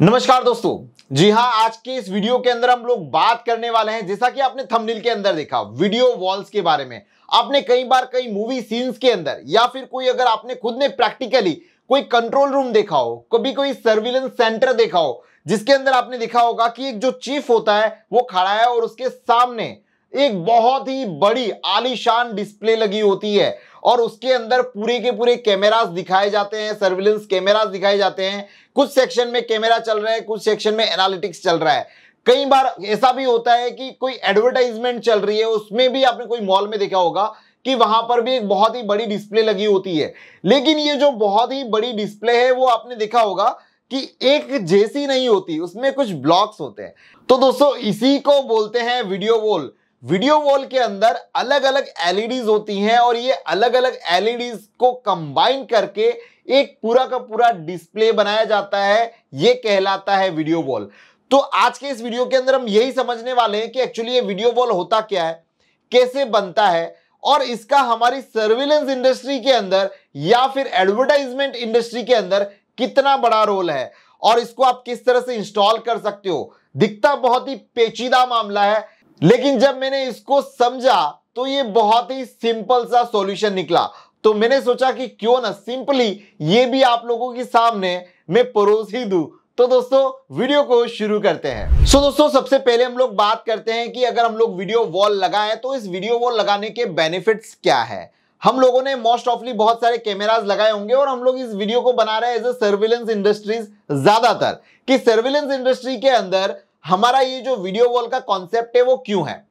नमस्कार दोस्तों जी हाँ आज के इस वीडियो के अंदर हम लोग बात करने वाले हैं जैसा कि आपने थंबनेल के अंदर देखा वीडियो वॉल्स के बारे में आपने कई बार कई मूवी सीन्स के अंदर या फिर कोई अगर आपने खुद ने प्रैक्टिकली कोई कंट्रोल रूम देखा हो कभी कोई सर्विलेंस सेंटर देखा हो जिसके अंदर आपने देखा होगा कि एक जो चीफ होता है वो खड़ा है और उसके सामने एक बहुत ही बड़ी आलीशान डिस्प्ले लगी होती है और उसके अंदर पूरे के पूरे कैमरास दिखाए जाते हैं सर्विलेंस कैमरास दिखाए जाते हैं कुछ सेक्शन में कैमरा चल रहा है कुछ सेक्शन में एनालिटिक्स चल रहा है कई बार ऐसा भी होता है कि कोई एडवर्टाइजमेंट चल रही है उसमें भी आपने कोई मॉल में देखा होगा कि वहां पर भी एक बहुत ही बड़ी डिस्प्ले लगी होती है लेकिन ये जो बहुत ही बड़ी डिस्प्ले है वो आपने देखा होगा कि एक जैसी नहीं होती उसमें कुछ ब्लॉक्स होते हैं तो दोस्तों इसी को बोलते हैं वीडियो वॉल वीडियो वॉल के अंदर अलग अलग एलईडीज होती हैं और ये अलग अलग एलईडीज को कंबाइन करके एक पूरा का पूरा डिस्प्ले बनाया जाता है ये कहलाता है वीडियो वॉल तो आज के इस वीडियो के अंदर हम यही समझने वाले हैं कि एक्चुअली ये वीडियो वॉल होता क्या है कैसे बनता है और इसका हमारी सर्विलेंस इंडस्ट्री के अंदर या फिर एडवर्टाइजमेंट इंडस्ट्री के अंदर कितना बड़ा रोल है और इसको आप किस तरह से इंस्टॉल कर सकते हो दिखता बहुत ही पेचीदा मामला है लेकिन जब मैंने इसको समझा तो ये बहुत ही सिंपल सा सॉल्यूशन निकला तो मैंने सोचा कि क्यों ना सिंपली ये भी आप लोगों के सामने मैं परोस ही दू तो दोस्तों वीडियो को शुरू करते हैं सो so, दोस्तों सबसे पहले हम लोग बात करते हैं कि अगर हम लोग वीडियो वॉल लगाए तो इस वीडियो वॉल लगाने के बेनिफिट्स क्या है हम लोगों ने मोस्ट ऑफली बहुत सारे कैमराज लगाए होंगे और हम लोग इस वीडियो को बना रहे हैं एज अ सर्विलेंस इंडस्ट्रीज ज्यादातर कि सर्विलेंस इंडस्ट्री के अंदर हमारा ये जो वीडियो वॉल का कॉन्सेप्ट है वो क्यों है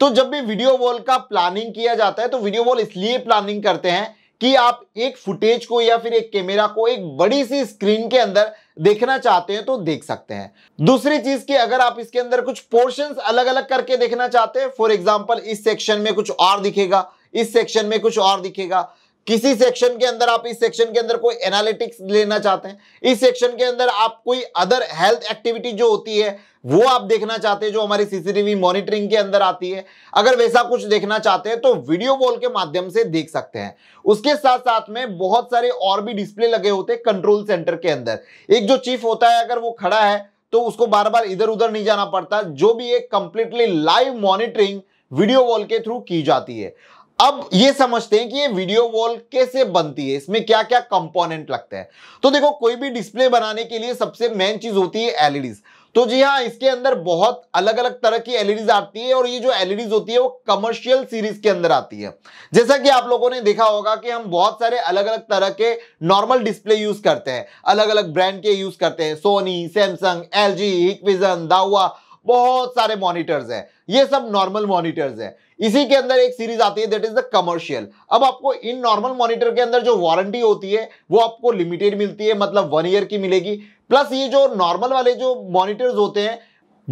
तो जब भी वीडियो वॉल का प्लानिंग किया जाता है तो वीडियो वॉल इसलिए प्लानिंग करते हैं कि आप एक फुटेज को या फिर एक कैमरा को एक बड़ी सी स्क्रीन के अंदर देखना चाहते हैं तो देख सकते हैं दूसरी चीज की अगर आप इसके अंदर कुछ पोर्शंस अलग अलग करके देखना चाहते हैं फॉर एग्जाम्पल इस सेक्शन में कुछ और दिखेगा इस सेक्शन में कुछ और दिखेगा किसी सेक्शन के अंदर आप इस सेक्शन के अंदर कोई एनालिटिक्स लेना चाहते हैं इस सेक्शन के अंदर आप कोई अदर हेल्थ एक्टिविटी जो होती है वो आप देखना चाहते हैं जो हमारी सीसीटीवी मॉनिटरिंग के अंदर आती है अगर वैसा कुछ देखना चाहते हैं तो वीडियो कॉल के माध्यम से देख सकते हैं उसके साथ साथ में बहुत सारे और भी डिस्प्ले लगे होते हैं कंट्रोल सेंटर के अंदर एक जो चीफ होता है अगर वो खड़ा है तो उसको बार बार इधर उधर नहीं जाना पड़ता जो भी एक completely live monitoring video wall के थ्रू की जाती है अब ये समझते हैं कि ये वीडियो वॉल कैसे बनती है इसमें क्या क्या कंपोनेंट लगते हैं तो देखो कोई भी डिस्प्ले बनाने के लिए सबसे मेन चीज होती है एलईडीज e तो जी हाँ इसके अंदर बहुत अलग अलग तरह की एलईडीज e आती है और ये जो एलईडीज e होती है वो कमर्शियल सीरीज के अंदर आती है जैसा कि आप लोगों ने देखा होगा कि हम बहुत सारे अलग अलग तरह के नॉर्मल डिस्प्ले यूज करते हैं अलग अलग ब्रांड के यूज करते हैं Sony Samsung L G Hikvision Dahua बहुत सारे मॉनिटर्स हैं ये सब नॉर्मल मॉनिटर्स है इसी के अंदर एक सीरीज आती है दैट इज द कमर्शियल अब आपको इन नॉर्मल मॉनिटर के अंदर जो वारंटी होती है वो आपको लिमिटेड मिलती है मतलब वन ईयर की मिलेगी प्लस ये जो नॉर्मल वाले जो मॉनिटर्स होते हैं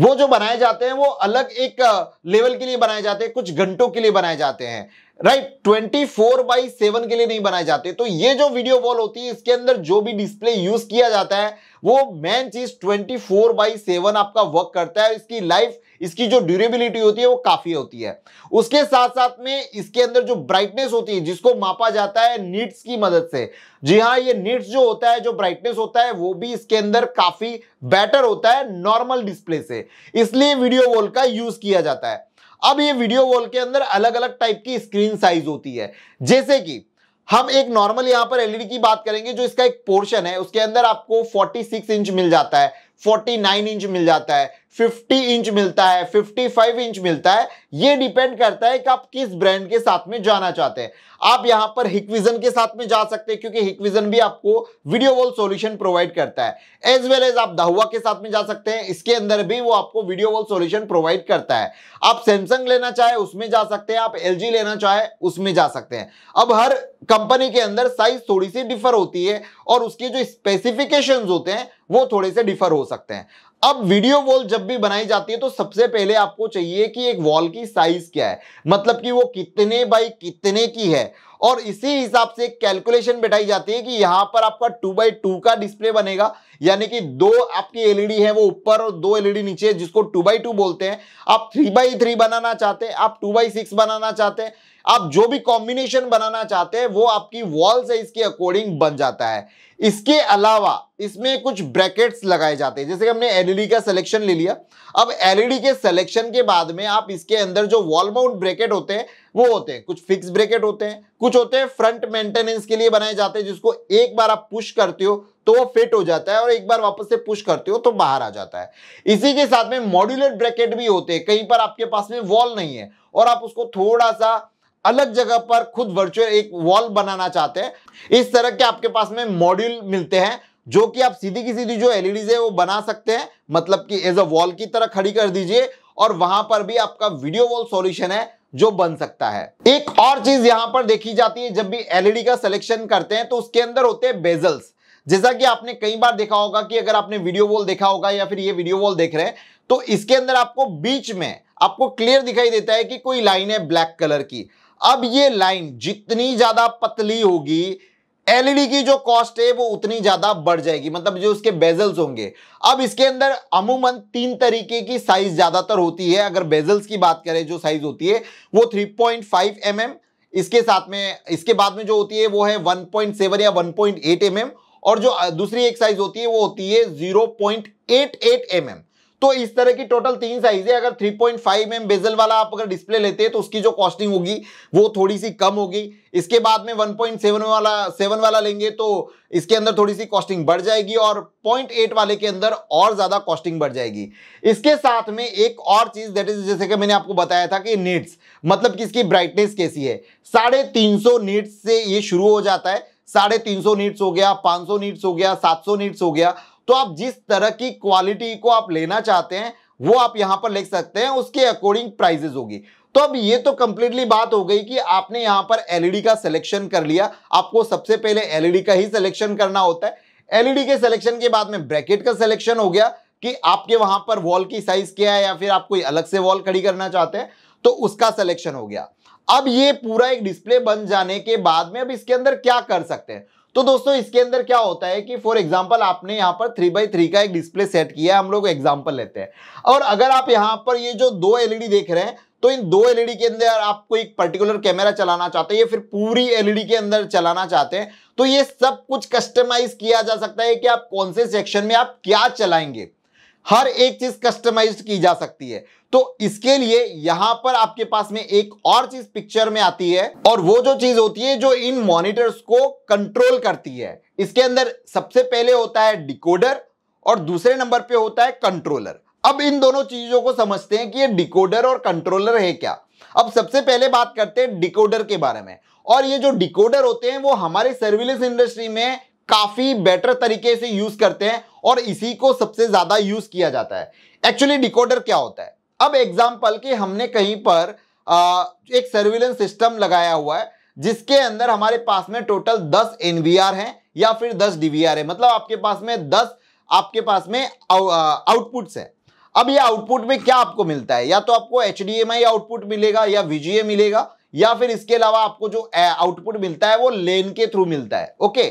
वो जो बनाए जाते हैं वो अलग एक लेवल के लिए बनाए जाते हैं कुछ घंटों के लिए बनाए जाते हैं right twenty four by seven के लिए नहीं बनाए जाते तो ये जो वीडियो वॉल होती है इसके अंदर जो भी डिस्प्ले यूज किया जाता है वो मेन चीज ट्वेंटी फोर बाई सेवन आपका वर्क करता है इसकी लाइफ इसकी जो ड्यूरेबिलिटी होती है वो काफी होती है उसके साथ साथ में इसके अंदर जो ब्राइटनेस होती है जिसको मापा जाता है नीट्स की मदद से जी हाँ ये नीट्स जो होता है जो ब्राइटनेस होता है वो भी इसके अंदर काफी बेटर होता है नॉर्मल डिस्प्ले से इसलिए वीडियो वॉल का यूज किया जाता है अब ये वीडियो वॉल के अंदर अलग अलग टाइप की स्क्रीन साइज होती है जैसे कि हम एक नॉर्मल यहां पर एलईडी e की बात करेंगे जो इसका एक पोर्शन है उसके अंदर आपको 46 इंच मिल जाता है 49 इंच मिल जाता है 50 इंच मिलता है 55 इंच मिलता है ये डिपेंड करता है कि आप किस ब्रांड के साथ में जाना चाहते हैं आप यहां पर हिकविजन के साथ में जा सकते हैं क्योंकि हिकविजन भी आपको वीडियो वॉल सॉल्यूशन प्रोवाइड करता है एज वेल एज आप दाहुआ के साथ में जा सकते हैं इसके अंदर भी वो आपको वीडियो वॉल सॉल्यूशन प्रोवाइड करता है आप सैमसंग लेना चाहे उसमें जा सकते हैं आप एल लेना चाहे उसमें जा सकते हैं अब हर कंपनी के अंदर साइज थोड़ी सी डिफर होती है और उसके जो स्पेसिफिकेशन होते हैं वो थोड़े से डिफर हो सकते हैं अब वीडियो वॉल जब भी बनाई जाती है तो सबसे पहले आपको चाहिए कि एक वॉल की साइज क्या है मतलब कि वो कितने बाई कितने की है और इसी हिसाब से कैलकुलेशन बैठाई जाती है कि यहां पर आपका टू बाई टू का डिस्प्ले बनेगा यानी कि दो आपकी एलईडी है वो ऊपर और दो एलईडी नीचे जिसको टू बाई टू बोलते हैं आप थ्री बाई थ्री बनाना चाहते हैं आप टू बाई सिक्स बनाना चाहते हैं आप जो भी कॉम्बिनेशन बनाना चाहते हैं वो आपकी वॉल साइज के अकॉर्डिंग बन जाता है इसके अलावा इसमें कुछ ब्रैकेट्स लगाए जाते हैं जैसे कि हमने एलईडी e का सिलेक्शन ले लिया अब एलईडी e के सिलेक्शन के बाद में आप इसके अंदर जो वॉल माउंट ब्रेकेट होते हैं वो होते हैं कुछ फिक्स ब्रेकेट होते हैं कुछ होते हैं फ्रंट मेंटेनेंस के लिए बनाए जाते हैं जिसको एक बार आप पुश करते हो तो वो फिट हो जाता है और एक बार वापस से पुश करते हो तो बाहर आ जाता है इसी के साथ में मॉड्यूलर ब्रैकेट भी होते हैं कहीं पर आपके पास में वॉल नहीं है और आप उसको थोड़ा सा अलग जगह पर खुद वर्चुअल एक वॉल बनाना चाहते हैं इस तरह के आपके पास में मॉड्यूल मिलते हैं जो कि आप सीधी की सीधी जो एलईडीज e है वो बना सकते हैं मतलब कि एज अ वॉल की तरह खड़ी कर दीजिए और वहां पर भी आपका वीडियो वॉल सॉल्यूशन है जो बन सकता है एक और चीज यहां पर देखी जाती है जब भी एलईडी e का सिलेक्शन करते हैं तो उसके अंदर होते हैं बेजल्स जैसा कि आपने कई बार देखा होगा कि अगर आपने वीडियो वॉल देखा होगा या फिर ये वीडियो वॉल देख रहे हैं तो इसके अंदर आपको बीच में आपको क्लियर दिखाई देता है कि कोई लाइन है ब्लैक कलर की अब ये लाइन जितनी ज्यादा पतली होगी एलईडी की जो कॉस्ट है वो उतनी ज्यादा बढ़ जाएगी मतलब जो उसके बेजल्स होंगे अब इसके अंदर अमूमन तीन तरीके की साइज ज्यादातर होती है अगर बेजल्स की बात करें जो साइज होती है वो 3.5 पॉइंट mm, इसके साथ में इसके बाद में जो होती है वो है 1.7 या 1.8 पॉइंट mm, और जो दूसरी एक साइज होती है वो होती है 0.88 पॉइंट mm. तो इस तरह की टोटल तीन साइज है अगर 3.5 पॉइंट mm बेजल वाला आप अगर डिस्प्ले लेते हैं तो उसकी जो कॉस्टिंग होगी वो थोड़ी सी कम होगी इसके बाद में 1.7 वाला सेवन वाला लेंगे तो इसके अंदर थोड़ी सी कॉस्टिंग बढ़ जाएगी और 0.8 वाले के अंदर और ज़्यादा कॉस्टिंग बढ़ जाएगी इसके साथ में एक और चीज़ दैट इज जैसे कि मैंने आपको बताया था कि नीट्स मतलब कि इसकी ब्राइटनेस कैसी है साढ़े तीन सौ नीट्स से ये शुरू हो जाता है साढ़े तीन सौ नीट्स हो गया पाँच सौ नीट्स हो गया सात सौ नीट्स हो गया तो आप जिस तरह की क्वालिटी को आप लेना चाहते हैं वो आप यहां पर लिख सकते हैं उसके अकॉर्डिंग प्राइजेस होगी तो अब ये तो कंप्लीटली बात हो गई कि आपने यहां पर एलईडी e का सिलेक्शन कर लिया आपको सबसे पहले एलईडी e का ही सिलेक्शन करना होता है एलईडी e के सिलेक्शन के बाद में ब्रैकेट का सिलेक्शन हो गया कि आपके वहां पर वॉल की साइज क्या है या फिर आप कोई अलग से वॉल खड़ी करना चाहते हैं तो उसका सिलेक्शन हो गया अब ये पूरा एक डिस्प्ले बन जाने के बाद में अब इसके अंदर क्या कर सकते हैं तो दोस्तों इसके अंदर क्या होता है कि फॉर एग्जाम्पल आपने यहाँ पर थ्री बाई थ्री का एक डिस्प्ले सेट किया है हम लोग एग्जाम्पल लेते हैं और अगर आप यहाँ पर ये जो दो एलईडी e देख रहे हैं तो इन दो एलईडी e के अंदर आपको एक पर्टिकुलर कैमरा चलाना चाहते हैं या फिर पूरी एलईडी e के अंदर चलाना चाहते हैं तो ये सब कुछ कस्टमाइज किया जा सकता है कि आप कौन से सेक्शन में आप क्या चलाएंगे हर एक चीज कस्टमाइज की जा सकती है तो इसके लिए यहां पर आपके पास में एक और चीज पिक्चर में आती है और वो जो चीज होती है जो इन मॉनिटर्स को कंट्रोल करती है इसके अंदर सबसे पहले होता है डिकोडर और दूसरे नंबर पे होता है कंट्रोलर अब इन दोनों चीजों को समझते हैं कि ये डिकोडर और कंट्रोलर है क्या अब सबसे पहले बात करते हैं डिकोडर के बारे में और ये जो डिकोडर होते हैं वो हमारे सर्विलेंस इंडस्ट्री में काफी बेटर तरीके से यूज करते हैं और इसी को सबसे ज्यादा यूज किया जाता है एक्चुअली डिकोडर क्या होता है अब एग्जाम्पल कि हमने कहीं पर आ, एक सर्विलेंस सिस्टम लगाया हुआ है जिसके अंदर हमारे पास में टोटल 10 एन हैं या फिर 10 डी है मतलब आपके पास में 10 आपके पास में आउटपुट्स है अब ये आउटपुट में क्या आपको मिलता है या तो आपको एच आउटपुट मिलेगा या वी मिलेगा या फिर इसके अलावा आपको जो आउटपुट मिलता है वो लेन के थ्रू मिलता है ओके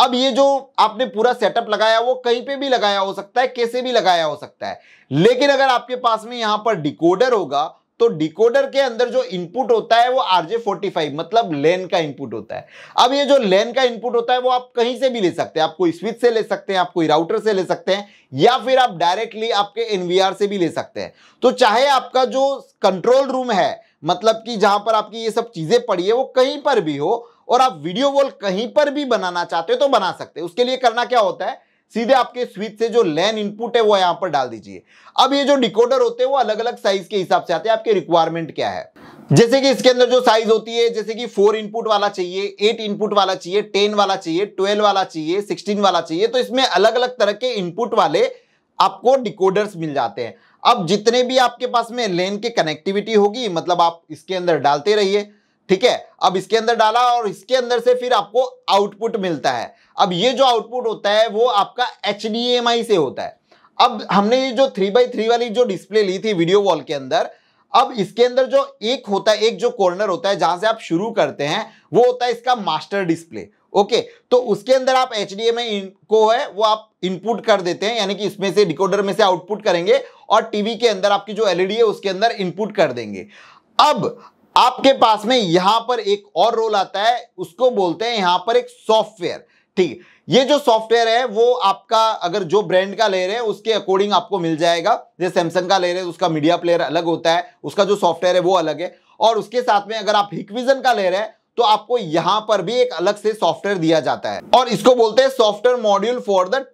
अब ये जो आपने पूरा सेटअप लगाया वो कहीं पे भी लगाया हो सकता है कैसे भी लगाया हो सकता है लेकिन अगर आपके पास में यहां पर डिकोडर होगा तो डिकोडर के अंदर जो इनपुट होता है वो आरजे फोर्टी फाइव मतलब लेन का इनपुट होता है अब ये जो लेन का इनपुट होता है वो आप कहीं से भी ले सकते हैं आप कोई स्विच से ले सकते हैं आप कोई राउटर से ले सकते हैं या फिर आप डायरेक्टली आपके एनवीआर से भी ले सकते हैं तो चाहे आपका जो कंट्रोल रूम है मतलब कि जहां पर आपकी ये सब चीजें पड़ी है वो कहीं पर भी हो और आप वीडियो वॉल कहीं पर भी बनाना चाहते हो तो बना सकते हैं उसके लिए करना क्या होता है सीधे आपके स्विच से जो लैन इनपुट है वो यहाँ पर डाल दीजिए अब ये जो डिकोडर होते हैं वो अलग अलग साइज के हिसाब से आते हैं आपके रिक्वायरमेंट क्या है जैसे कि इसके अंदर जो साइज होती है जैसे कि फोर इनपुट वाला चाहिए एट इनपुट वाला चाहिए टेन वाला चाहिए ट्वेल्व वाला चाहिए सिक्सटीन वाला चाहिए तो इसमें अलग अलग तरह के इनपुट वाले आपको डिकोडर्स मिल जाते हैं अब जितने भी आपके पास में लेन के कनेक्टिविटी होगी मतलब आप इसके अंदर डालते रहिए ठीक है अब इसके अंदर डाला और इसके अंदर से फिर आपको आउटपुट मिलता है अब ये जो आउटपुट होता है वो आपका एच से होता है अब हमने ये जो थ्री बाई थ्री वाली जो डिस्प्ले ली थी वीडियो वॉल के अंदर अब इसके अंदर जो एक होता है एक जो कॉर्नर होता है जहां से आप शुरू करते हैं वो होता है इसका मास्टर डिस्प्ले ओके तो उसके अंदर आप एच डी को है वो आप इनपुट कर देते हैं यानी कि इसमें से डिकोडर में से आउटपुट करेंगे और टीवी के अंदर आपकी जो एलईडी e है उसके अंदर इनपुट कर देंगे अब आपके पास में यहां पर एक और रोल आता है उसको बोलते हैं यहां पर एक सॉफ्टवेयर ठीक ये जो सॉफ्टवेयर है वो आपका अगर जो ब्रांड का ले रहे हैं उसके अकॉर्डिंग आपको मिल जाएगा जैसे सैमसंग का ले रहे हैं उसका मीडिया प्लेयर अलग होता है उसका जो सॉफ्टवेयर है वो अलग है और उसके साथ में अगर आप हिकविजन का ले रहे हैं तो आपको यहां पर भी एक अलग से सॉफ्टवेयर दिया जाता है और इसको बोलते हैं software module for the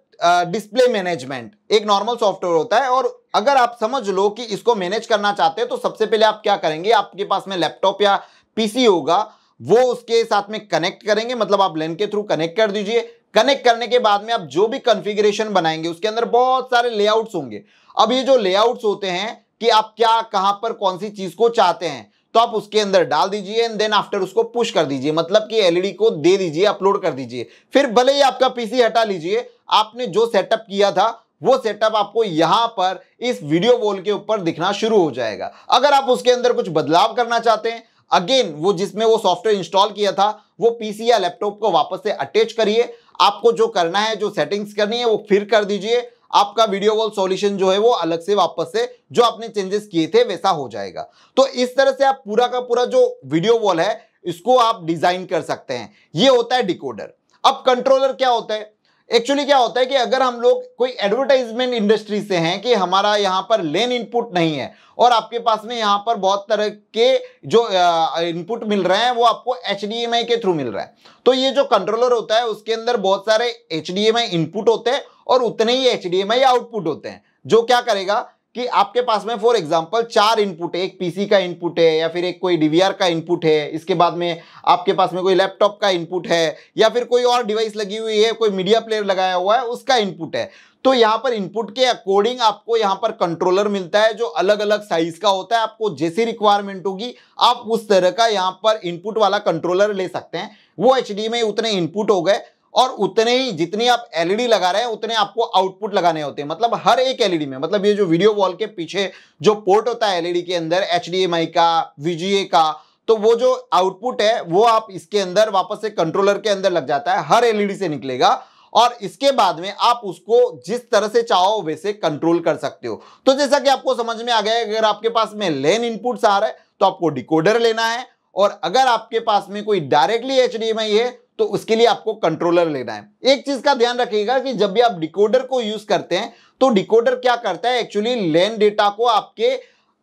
display management एक नॉर्मल सॉफ्टवेयर होता है और अगर आप समझ लो कि इसको मैनेज करना चाहते हैं तो सबसे पहले आप क्या करेंगे आपके पास में लैपटॉप या पीसी होगा वो उसके साथ में कनेक्ट करेंगे मतलब आप लेन के थ्रू कनेक्ट कर दीजिए कनेक्ट करने के बाद में आप जो भी कॉन्फ़िगरेशन बनाएंगे उसके अंदर बहुत सारे लेआउट्स होंगे अब ये जो लेआउट्स होते हैं कि आप क्या कहां पर कौन सी चीज को चाहते हैं तो आप उसके अंदर डाल दीजिए एंड देन आफ्टर उसको पुश कर दीजिए मतलब कि एलईडी e को दे दीजिए अपलोड कर दीजिए फिर भले ही आपका पीसी हटा लीजिए आपने जो सेटअप किया था वो सेटअप आपको यहां पर इस वीडियो वॉल के ऊपर दिखना शुरू हो जाएगा अगर आप उसके अंदर कुछ बदलाव करना चाहते हैं अगेन वो जिसमें वो सॉफ्टवेयर इंस्टॉल किया था वो पीसी या लैपटॉप को वापस से अटैच करिए आपको जो करना है जो सेटिंग्स करनी है वो फिर कर दीजिए आपका वीडियो वॉल सॉल्यूशन जो है वो अलग से वापस से जो आपने चेंजेस किए थे वैसा हो जाएगा तो इस तरह से आप पूरा का पूरा जो वीडियो वॉल है इसको आप डिजाइन कर सकते हैं ये होता है डिकोडर अब कंट्रोलर क्या होता है एक्चुअली क्या होता है कि अगर हम लोग कोई एडवर्टाइजमेंट इंडस्ट्री से हैं कि हमारा यहाँ पर लेन इनपुट नहीं है और आपके पास में यहाँ पर बहुत तरह के जो इनपुट मिल रहे हैं वो आपको एच के थ्रू मिल रहा है तो ये जो कंट्रोलर होता है उसके अंदर बहुत सारे एच इनपुट होते हैं और उतने ही एच आउटपुट होते हैं जो क्या करेगा कि आपके पास में फॉर एग्जाम्पल चार इनपुट है एक पीसी का इनपुट है या फिर एक कोई डीवीआर का इनपुट है इसके बाद में आपके पास में कोई लैपटॉप का इनपुट है या फिर कोई और डिवाइस लगी हुई है कोई मीडिया प्लेयर लगाया हुआ है उसका इनपुट है तो यहाँ पर इनपुट के अकॉर्डिंग आपको यहाँ पर कंट्रोलर मिलता है जो अलग अलग साइज का होता है आपको जैसी रिक्वायरमेंट होगी आप उस तरह का यहाँ पर इनपुट वाला कंट्रोलर ले सकते हैं वो एच में उतने इनपुट हो गए और उतने ही जितनी आप एलईडी e लगा रहे हैं उतने आपको आउटपुट लगाने होते हैं मतलब हर एक एलईडी e में मतलब ये जो वीडियो वॉल के पीछे जो पोर्ट होता है एलईडी e के अंदर एच का वीजीए का तो वो जो आउटपुट है वो आप इसके अंदर वापस से कंट्रोलर के अंदर लग जाता है हर एलईडी से निकलेगा और इसके बाद में आप उसको जिस तरह से चाहो वैसे कंट्रोल कर सकते हो तो जैसा कि आपको समझ में आ गया अगर आपके पास में लेन इनपुट्स आ रहा है तो आपको डिकोडर लेना है और अगर आपके पास में कोई डायरेक्टली एच है तो उसके लिए आपको कंट्रोलर लेना है एक चीज का ध्यान रखिएगा कि जब भी आप डिकोडर को यूज करते हैं तो डिकोडर क्या करता है एक्चुअली लेन डेटा को आपके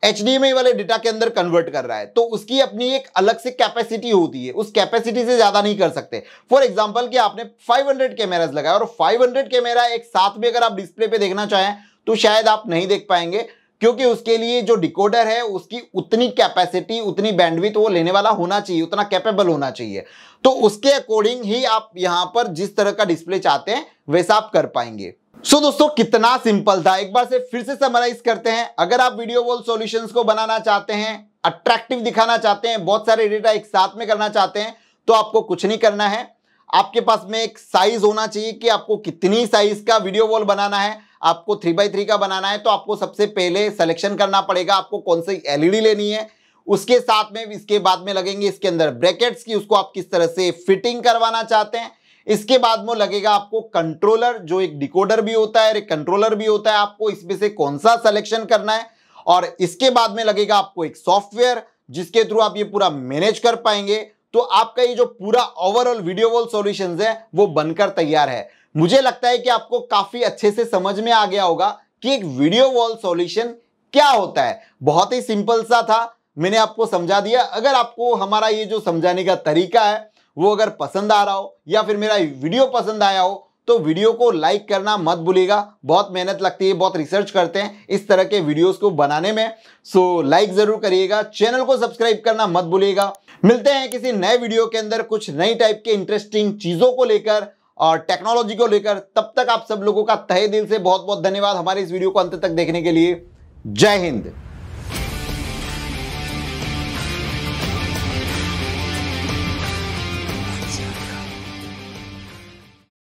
एच वाले डेटा के अंदर कन्वर्ट कर रहा है तो उसकी अपनी एक अलग से कैपेसिटी होती है उस कैपेसिटी से ज्यादा नहीं कर सकते फॉर एग्जाम्पल कि आपने 500 हंड्रेड कैमराज लगाया और 500 हंड्रेड कैमरा एक साथ में अगर आप डिस्प्ले पे देखना चाहें तो शायद आप नहीं देख पाएंगे क्योंकि उसके लिए जो डिकोडर है उसकी उतनी कैपेसिटी उतनी बैंडविथ वो लेने वाला होना चाहिए उतना कैपेबल होना चाहिए तो उसके अकॉर्डिंग ही आप यहां पर जिस तरह का डिस्प्ले चाहते हैं वैसा आप कर पाएंगे सो so, दोस्तों कितना सिंपल था एक बार से फिर से समराइज करते हैं अगर आप वीडियो वॉल सॉल्यूशंस को बनाना चाहते हैं अट्रैक्टिव दिखाना चाहते हैं बहुत सारे डेटा एक साथ में करना चाहते हैं तो आपको कुछ नहीं करना है आपके पास में एक साइज होना चाहिए कि आपको कितनी साइज का वीडियो वॉल बनाना है आपको थ्री बाई थ्री का बनाना है तो आपको सबसे पहले सिलेक्शन करना पड़ेगा आपको कौन सी एलईडी लेनी है उसके साथ में इसके बाद में लगेंगे इसके अंदर ब्रैकेट्स की उसको आप किस तरह से फिटिंग करवाना चाहते हैं इसके बाद में लगेगा आपको कंट्रोलर जो एक डिकोडर भी होता है एक कंट्रोलर भी होता है आपको इसमें से कौन सा सिलेक्शन करना है और इसके बाद में लगेगा आपको एक सॉफ्टवेयर जिसके थ्रू आप ये पूरा मैनेज कर पाएंगे तो आपका ये जो पूरा ओवरऑल वीडियो वॉल सॉल्यूशंस है वो बनकर तैयार है मुझे लगता है कि आपको काफी अच्छे से समझ में आ गया होगा कि एक वीडियो वॉल सॉल्यूशन क्या होता है बहुत ही सिंपल सा था मैंने आपको समझा दिया अगर आपको हमारा ये जो समझाने का तरीका है वो अगर पसंद आ रहा हो या फिर मेरा वीडियो पसंद आया हो तो वीडियो को लाइक करना मत भूलिएगा बहुत मेहनत लगती है बहुत रिसर्च करते हैं इस तरह के वीडियोस को बनाने में सो लाइक ज़रूर करिएगा चैनल को सब्सक्राइब करना मत भूलिएगा मिलते हैं किसी नए वीडियो के अंदर कुछ नई टाइप के इंटरेस्टिंग चीज़ों को लेकर और टेक्नोलॉजी को लेकर तब तक आप सब लोगों का तहे दिल से बहुत बहुत धन्यवाद हमारे इस वीडियो को अंत तक देखने के लिए जय हिंद